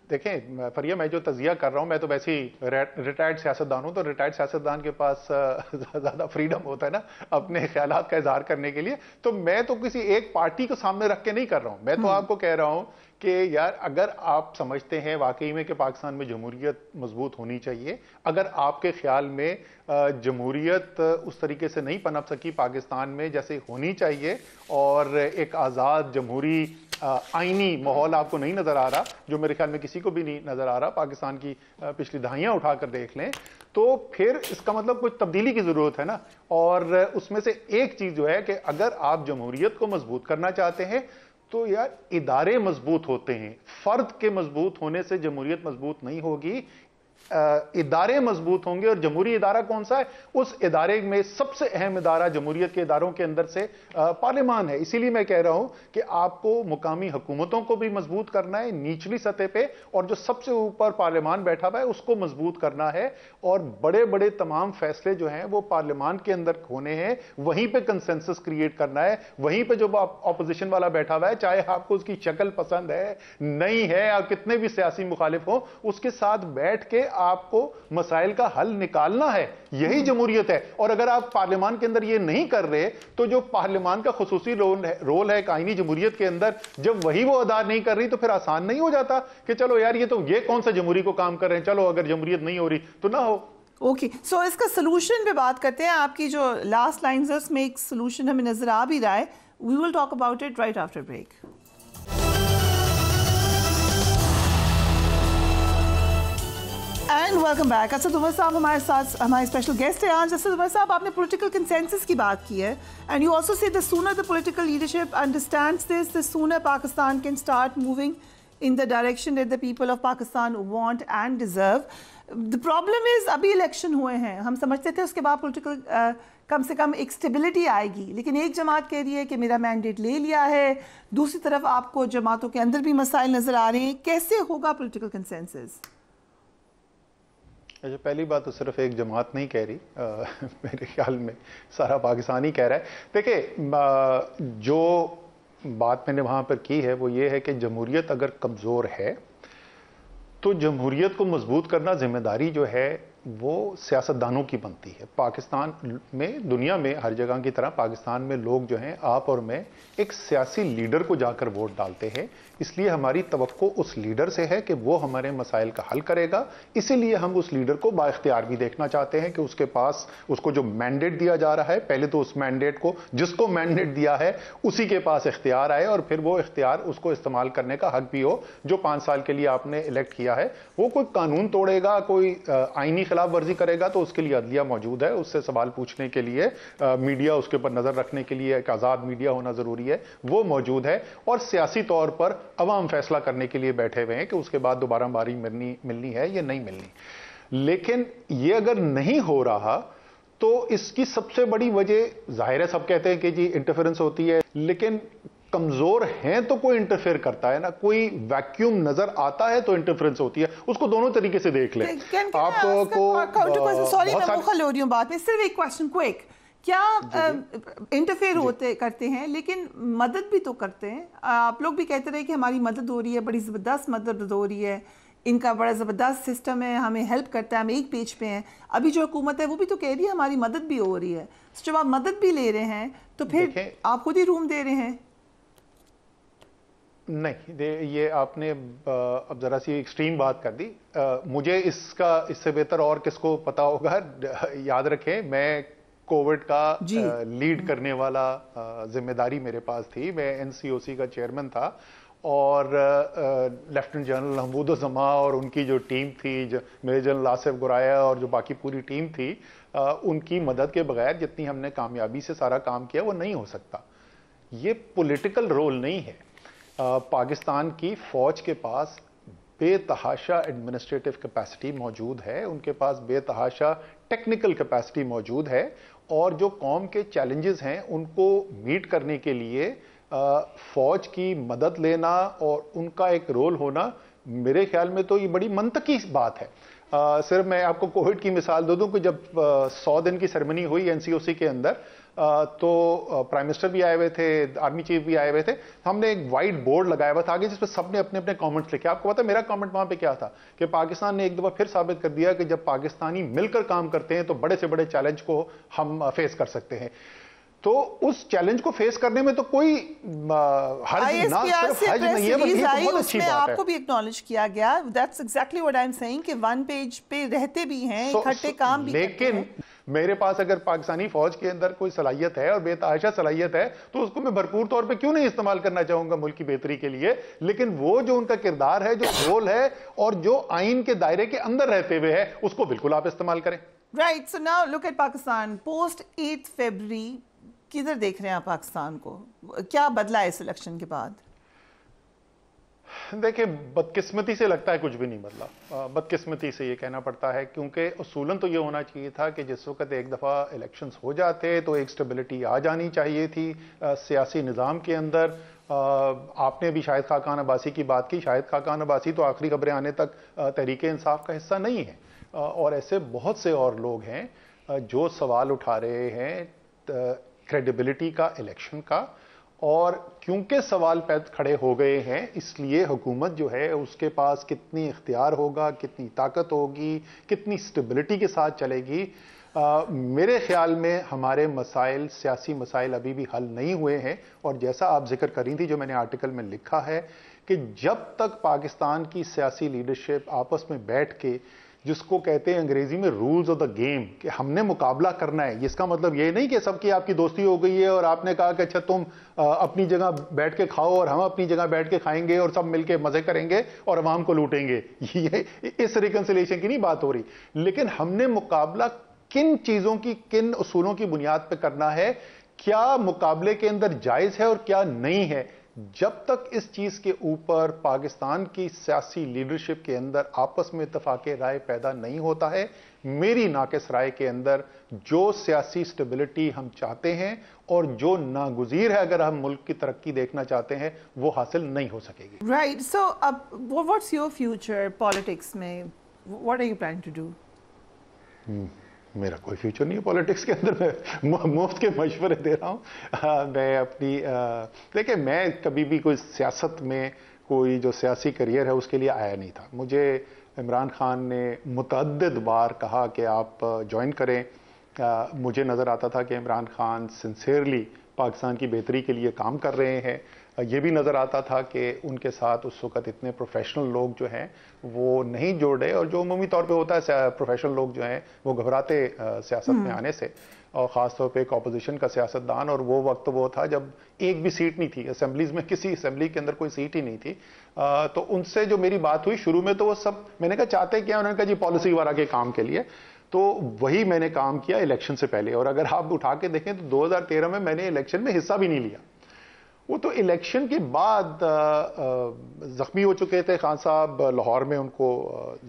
देखें फरिया मैं जो तजिया कर रहा हूँ मैं तो वैसे ही रिटायर्ड सियासतदान हूँ तो रिटायर्ड सियासतदान के पास ज़्यादा फ्रीडम होता है ना अपने ख्याल का इजहार करने के लिए तो मैं तो किसी एक पार्टी को सामने रख के नहीं कर रहा हूँ मैं तो हम्म। आपको कह रहा हूँ कि यार अगर आप समझते हैं वाकई में कि पाकिस्तान में जमहूरियत मजबूत होनी चाहिए अगर आपके ख्याल में जमहूरियत उस तरीके से नहीं पनप सकी पाकिस्तान में जैसे होनी चाहिए और एक आज़ाद जमहूरी आइनी माहौल आपको नहीं नज़र आ रहा जो मेरे ख्याल में किसी को भी नहीं नज़र आ रहा पाकिस्तान की पिछली दहाइयाँ उठाकर देख लें तो फिर इसका मतलब कुछ तब्दीली की ज़रूरत है ना और उसमें से एक चीज़ जो है कि अगर आप जमहूरियत को मजबूत करना चाहते हैं तो यार इदारे मजबूत होते हैं फर्द के मजबूत होने से जमहूरियत मजबूत नहीं होगी इदारे मजबूत होंगे और जमहूरी इदारा कौन सा है उस इदारे में सबसे अहम इदारा जमहूरियत के इदारों के अंदर से पार्लियामान है इसीलिए मैं कह रहा हूं कि आपको मुकामी हुकूमतों को भी मजबूत करना है निचली सतह पर और जो सबसे ऊपर पार्लियामान बैठा हुआ है उसको मजबूत करना है और बड़े बड़े तमाम फैसले जो हैं वो पार्लियामान के अंदर होने हैं वहीं पर कंसेंसस क्रिएट करना है वहीं पर जो ऑपोजिशन वाला बैठा हुआ है चाहे आपको उसकी शक्ल पसंद है नहीं है या कितने भी सियासी मुखालिफ हो उसके साथ बैठ के आपको मसाइल का हल निकालना है यही हम्म। जमहूरियत है और अगर आप पार्लियामान के अंदर ये नहीं कर रहे तो जो पार्लियामान का खसूसी रोल है रोल है कायनी जमहूरियत के अंदर जब वही वो अदा नहीं कर रही तो फिर आसान नहीं हो जाता कि चलो यार ये तो ये कौन सा जमहूरी को काम कर रहे हैं चलो अगर जमहूरियत नहीं हो रही तो ना हो ओके okay. सो so, इसका सोल्यूशन पे बात करते हैं आपकी जो लास्ट लाइन है उसमें एक सोल्यूशन हमें नजर आ भी रहा है we will talk about it right after break and welcome back Asad Umar साहब हमारे साथ हमारे स्पेशल गेस्ट हैं आज असद उमर साहब आपने पॉलिटिकल कंसेंसस की बात की है and you also say the sooner the political leadership understand this the sooner Pakistan can start moving in the direction that the people of Pakistan want and deserve the problem is अभी election हुए हैं हम समझते थे उसके बाद पोलिटिकल कम से कम एक स्टेबिलिटी आएगी लेकिन एक जमात कह रही है कि मेरा मैंडेट ले लिया है दूसरी तरफ आपको जमातों के अंदर भी मसाइल नज़र आ रहे हैं कैसे होगा पोलिटिकल कंसेंसिस अच्छा पहली बात तो सिर्फ एक जमात नहीं कह रही आ, मेरे ख्याल में सारा पाकिस्तान ही कह रहा है देखिए जो बात मैंने वहाँ पर की है वो ये है कि जमहूरियत अगर कमज़ोर है तो जमहूरियत को मजबूत करना जिम्मेदारी जो है वो सियासतदानों की बनती है पाकिस्तान में दुनिया में हर जगह की तरह पाकिस्तान में लोग जो हैं आप और मैं एक सियासी लीडर को जाकर वोट डालते हैं इसलिए हमारी तो उस लीडर से है कि वो हमारे मसाइल का हल करेगा इसीलिए हम उस लीडर को बाख्तियार भी देखना चाहते हैं कि उसके पास उसको जो मैंडेट दिया जा रहा है पहले तो उस मैंडेट को जिसको मैंडेट दिया है उसी के पास इख्तियार आए और फिर वो इख्तियार उसको इस्तेमाल करने का हक भी हो जो पाँच साल के लिए आपने इलेक्ट किया है वो कोई कानून तोड़ेगा कोई आइनी खिलाफ वर्जी करेगा तो उसके लिए अदलिया मौजूद है उससे सवाल पूछने के लिए आ, मीडिया उसके ऊपर नज़र रखने के लिए एक आज़ाद मीडिया होना ज़रूरी है वो मौजूद है और सियासी तौर पर अवाम फैसला करने के लिए बैठे हुए हैं कि उसके बाद दोबारा बारी मिलनी मिलनी है या नहीं मिलनी लेकिन ये अगर नहीं हो रहा तो इसकी सबसे बड़ी वजह जाहिर है सब कहते हैं कि जी इंटरफेरेंस होती है लेकिन कमजोर हैं तो कोई इंटरफेयर करता है ना कोई वैक्यूम नजर आता है तो इंटरफेरेंस होती है उसको दोनों तरीके से देख ले बात में सिर्फ एक क्वेश्चन क्या इंटरफेयर होते करते हैं लेकिन मदद भी तो करते हैं आप लोग भी कहते रहे कि हमारी मदद हो रही है बड़ी ज़बरदस्त मदद हो रही है इनका बड़ा ज़बरदस्त सिस्टम है हमें हेल्प करता है हम एक पेज पे हैं अभी जो हुकूमत है वो भी तो कह रही है हमारी मदद भी हो रही है तो जब आप मदद भी ले रहे हैं तो फिर आप खुद ही रूम दे रहे हैं नहीं दे ये आपने अब ज़रा सी एक्सट्रीम बात कर दी आ, मुझे इसका इससे बेहतर और किसको पता होगा याद रखें मैं कोविड का आ, लीड करने वाला जिम्मेदारी मेरे पास थी मैं एनसीओसी का चेयरमैन था और लेफ्टिनेंट जनरल महमूदुलजमा और उनकी जो टीम थी जो मेरे जनरल आसिफ गुराया और जो बाकी पूरी टीम थी आ, उनकी मदद के बगैर जितनी हमने कामयाबी से सारा काम किया वो नहीं हो सकता ये पॉलिटिकल रोल नहीं है पाकिस्तान की फ़ौज के पास बेतहाशा एडमिनिस्ट्रेटिव कैपेसिटी मौजूद है उनके पास बेतहाशा टेक्निकल कैपेसिटी मौजूद है और जो कौम के चैलेंजेस हैं उनको मीट करने के लिए फ़ौज की मदद लेना और उनका एक रोल होना मेरे ख्याल में तो ये बड़ी मनतकी बात है सिर्फ मैं आपको कोविड की मिसाल दे दूं कि जब सौ दिन की सेरेमनी हुई एनसीओसी के अंदर तो प्राइम मिनिस्टर भी आए हुए थे आर्मी चीफ भी आए हुए थे तो हमने एक वाइट बोर्ड लगाया हुआ था आगे जिसमें सबने अपने अपने कमेंट्स लिखे आपको पता है मेरा कमेंट वहां पे क्या था कि पाकिस्तान ने एक दफा फिर साबित कर दिया कि जब पाकिस्तानी मिलकर काम करते हैं तो बड़े से बड़े चैलेंज को हम फेस कर सकते हैं तो उस चैलेंज को फेस करने में तो कोई हर्ज नहीं तो है आपको भी एक्नॉलेज किया गया that's exactly what I am saying कि वन पेज पे रहते भी हैं इकट्ठे काम भी लेकिन मेरे पास अगर पाकिस्तानी फौज के अंदर कोई सलाहियत है और बेतहाशा सलाहियत है तो उसको मैं भरपूर तौर पर क्यों नहीं इस्तेमाल करना चाहूंगा मुल्क की बेहतरी के लिए लेकिन वो जो उनका किरदार है जो रोल है और जो आइन के दायरे के अंदर रहते हुए है उसको बिल्कुल आप इस्तेमाल करें right so now look at Pakistan post at February किधर देख रहे हैं आप पाकिस्तान को क्या बदला है इस इलेक्शन के बाद देखिए बदकिस्मती से लगता है कुछ भी नहीं बदला बदकिस्मती से ये कहना पड़ता है क्योंकि असूलन तो ये होना चाहिए था कि जिस वक्त एक दफ़ा इलेक्शंस हो जाते तो एक स्टेबिलिटी आ जानी चाहिए थी सियासी निज़ाम के अंदर आ, आपने भी शाहिद खाकान अब्बासी की बात की शाहिद खाकान अब्बासी तो आखिरी खबरें आने तक तहरीक इंसाफ का हिस्सा नहीं है और ऐसे बहुत से और लोग हैं जो सवाल उठा रहे हैं क्रेडिबिलिटी का इलेक्शन का और क्योंकि सवाल पैद खड़े हो गए हैं इसलिए हुकूमत जो है उसके पास कितनी इख्तियार होगा कितनी ताकत होगी कितनी स्टेबिलिटी के साथ चलेगी आ, मेरे ख्याल में हमारे मसाइल सियासी मसाइल अभी भी हल नहीं हुए हैं और जैसा आप जिक्र करी थी जो मैंने आर्टिकल में लिखा है कि जब तक पाकिस्तान की सियासी लीडरशिप आपस में बैठ के जिसको कहते हैं अंग्रेजी में रूल्स ऑफ द गेम कि हमने मुकाबला करना है इसका मतलब ये नहीं कि सबकी आपकी दोस्ती हो गई है और आपने कहा कि अच्छा तुम अपनी जगह बैठ के खाओ और हम अपनी जगह बैठ के खाएंगे और सब मिलके मज़े करेंगे और आवाम को लूटेंगे ये इस रिकनसिलेशन की नहीं बात हो रही लेकिन हमने मुकाबला किन चीज़ों की किन असूलों की बुनियाद पर करना है क्या मुकाबले के अंदर जायज़ है और क्या नहीं है जब तक इस चीज के ऊपर पाकिस्तान की सियासी लीडरशिप के अंदर आपस में इतफाक राय पैदा नहीं होता है मेरी नाकस राय के अंदर जो सियासी स्टेबिलिटी हम चाहते हैं और जो नागुजीर है अगर हम मुल्क की तरक्की देखना चाहते हैं वो हासिल नहीं हो सकेगी राइट सो अब व्हाट्स योर फ्यूचर पॉलिटिक्स में what are you plan to do मेरा कोई फ्यूचर नहीं है पॉलिटिक्स के अंदर मैं मुफ्त के मशवरे दे रहा हूँ मैं अपनी देखिए मैं कभी भी कोई सियासत में कोई जो सियासी करियर है उसके लिए आया नहीं था मुझे इमरान खान ने मतद बार कहा कि आप ज्वाइन करें आ, मुझे नज़र आता था कि इमरान खान सिंसेरली पाकिस्तान की बेहतरी के लिए काम कर रहे हैं ये भी नज़र आता था कि उनके साथ उस वक्त इतने प्रोफेशनल लोग जो हैं वो नहीं जोड़े और जो अमूमी तौर पे होता है प्रोफेशनल लोग जो हैं वो घबराते सियासत में हम्म। आने से और ख़ास तौर पे एक अपोजिशन का सियासतदान और वो वक्त वो था जब एक भी सीट नहीं थी असम्बलीज में किसी असम्बली के अंदर कोई सीट ही नहीं थी आ, तो उनसे जो मेरी बात हुई शुरू में तो वो सब मैंने कहा चाहते क्या उन्होंने कहा जी पॉलिसी वगैरह के काम के लिए तो वही मैंने काम किया इलेक्शन से पहले और अगर आप उठा के देखें तो 2013 में मैंने इलेक्शन में हिस्सा भी नहीं लिया वो तो इलेक्शन के बाद ज़ख्मी हो चुके थे खान साहब लाहौर में उनको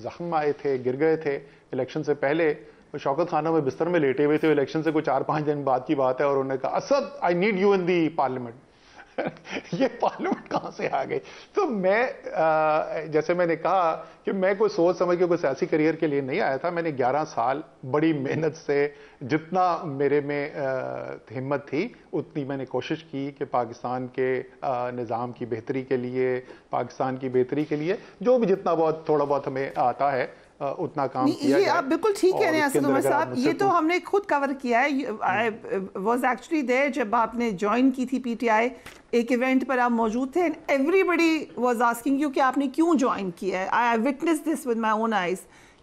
ज़ख्म आए थे गिर गए थे इलेक्शन से पहले तो शौकत खाना में बिस्तर में लेटे हुए थे इलेक्शन से कोई चार पाँच दिन बाद की बात है और उन्होंने कहा Asad I need you in the parliament ये पार्लियामेंट कहां से आ गई तो मैं आ, जैसे मैंने कहा कि मैं कोई सोच समझ के कोई सियासी करियर के लिए नहीं आया था मैंने 11 साल बड़ी मेहनत से जितना मेरे में हिम्मत थी उतनी मैंने कोशिश की कि पाकिस्तान के निज़ाम की बेहतरी के लिए पाकिस्तान की बेहतरी के लिए जो भी जितना बहुत थोड़ा बहुत हमें आता है उतना काम किया ये आप बिल्कुल ठीक कह रहे हैं असद उमर साहब ये तो हमने खुद कवर किया है आई वॉज एक्चुअली देयर जब आपने ज्वाइन की थी पीटीआई एक इवेंट पर आप मौजूद थे and everybody was asking you कि आपने क्यों ज्वाइन किया है I witness this with my own eyes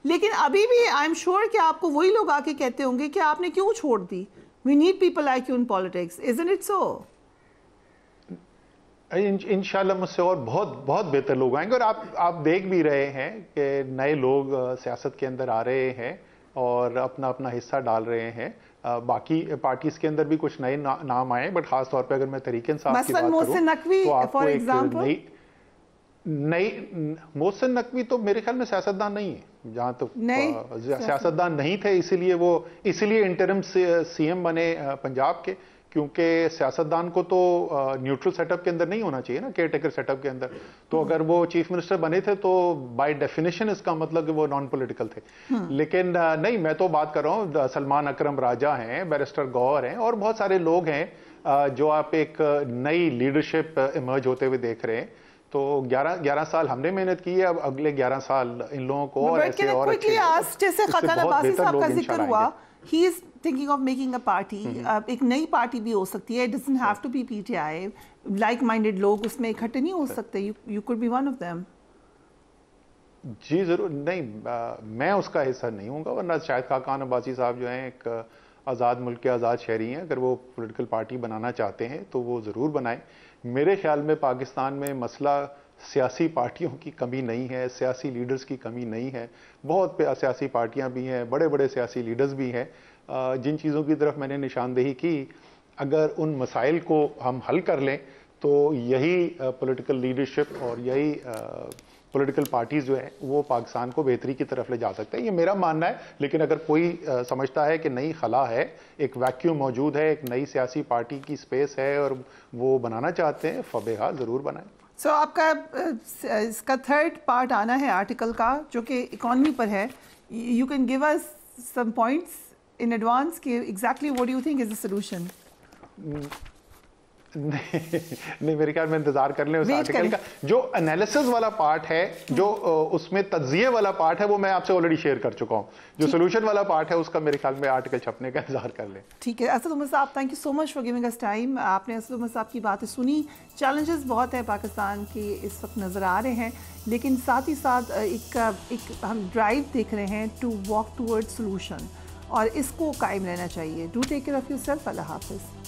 लेकिन अभी भी आई एम श्योर कि आपको वही लोग आके कहते होंगे कि आपने क्यों छोड़ दी we need people like you in politics is in it so इन मुझसे और बहुत बहुत बेहतर लोग आएंगे और आप आप देख भी रहे हैं कि नए लोग सियासत के अंदर आ रहे हैं और अपना अपना हिस्सा डाल रहे हैं बाकी पार्टीज के अंदर भी कुछ नए ना, नाम आए बट खास तौर पे अगर मैं तरीके साहब की बात करूं तो आपको एक नई नई मोहसिन नकवी तो मेरे ख्याल में सियासतदान नहीं है जहां तो सियासतदान नहीं थे इसीलिए वो इसीलिए इंटरम सीएम बने पंजाब के क्योंकि सियासतदान को तो न्यूट्रल सेटअप के अंदर नहीं होना चाहिए ना केयर टेकर सेटअप के अंदर तो हम्म। अगर वो चीफ मिनिस्टर बने थे तो बाय डेफिनेशन इसका मतलब कि वो नॉन पॉलिटिकल थे हम्म। लेकिन नहीं मैं तो बात कर रहा हूँ सलमान अकरम राजा हैं बैरिस्टर गौर हैं और बहुत सारे लोग हैं जो आप एक नई लीडरशिप इमर्ज होते हुए देख रहे हैं तो 11 11 साल हमने मेहनत की है अब अगले 11 साल इन लोगों को और ऐसे और जैसे खकान अब्बासी साहब का जिक्र हुआ he is thinking of making a party mm-hmm. uh, एक नई पार्टी भी हो सकती है it doesn't have yeah. to be PTI like minded लोग उसमें इकट्ठे नहीं हो सकते you you could be one of them जी जरूर नहीं आ, मैं उसका हिस्सा नहीं हूँ वरना शायद खाकान अब्बासी साहब जो हैं एक आज़ाद मुल्क के आज़ाद शहरी हैं अगर वो पॉलिटिकल पार्टी बनाना चाहते हैं तो वो ज़रूर बनाएं मेरे ख्याल में पाकिस्तान में मसला सियासी पार्टियों की कमी नहीं है सियासी लीडर्स की कमी नहीं है बहुत सियासी पार्टियां भी हैं बड़े बड़े सियासी लीडर्स भी हैं जिन चीज़ों की तरफ मैंने निशानदेही की अगर उन मसाइल को हम हल कर लें तो यही पॉलिटिकल लीडरशिप और यही पॉलिटिकल पार्टीज़ जो है वो पाकिस्तान को बेहतरी की तरफ ले जा सकते हैं ये मेरा मानना है लेकिन अगर कोई आ, समझता है कि नई खला है एक वैक्यूम मौजूद है एक नई सियासी पार्टी की स्पेस है और वो बनाना चाहते हैं फबेहा ज़रूर बनाएं सो so, आपका इसका थर्ड पार्ट आना है आर्टिकल का जो कि इकॉनमी पर है you can give us some points in advance कि exactly what you think is the solution नहीं नहीं मेरे ख्याल में इंतजार कर लें उस आर्टिकल का जो एनालिसिस वाला पार्ट है जो उसमें तजिए वाला पार्ट है वो मैं आपसे ऑलरेडी शेयर कर चुका हूँ जो सोल्यूशन वाला पार्ट है उसका मेरे ख्याल में आर्टिकल छपने का इंतजार कर लें ठीक है असद उमर साहब thank you so much for giving us time आपने असद उमर साहब की बातें सुनी चैलेंजेस बहुत है पाकिस्तान के इस वक्त नज़र आ रहे हैं लेकिन साथ ही साथ एक एक हम ड्राइव देख रहे हैं टू वॉक टूवर्ड सोल्यूशन और इसको कायम रहना चाहिए do take care of yourself अल्लाह हाफिज़